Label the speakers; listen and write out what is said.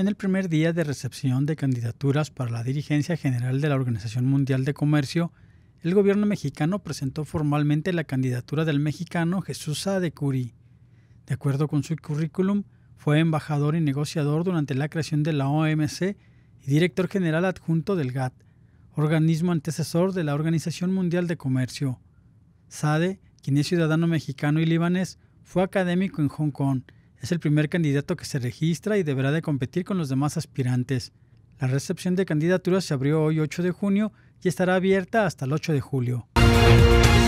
Speaker 1: en el primer día de recepción de candidaturas para la dirigencia general de la Organización Mundial de Comercio, el gobierno mexicano presentó formalmente la candidatura del mexicano Jesús Adecuri. De acuerdo con su currículum, fue embajador y negociador durante la creación de la OMC y director general adjunto del GATT, organismo antecesor de la Organización Mundial de Comercio. Sade, quien es ciudadano mexicano y libanés, fue académico en Hong Kong es el primer candidato que se registra y deberá de competir con los demás aspirantes. La recepción de candidaturas se abrió hoy 8 de junio y estará abierta hasta el 8 de julio.